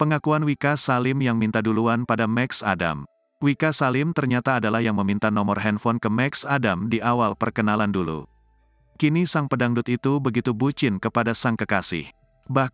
Pengakuan Wika Salim yang minta duluan pada Max Adam. Wika Salim ternyata adalah yang meminta nomor handphone ke Max Adam di awal perkenalan dulu. Kini sang pedangdut itu begitu bucin kepada sang kekasih. Bahkan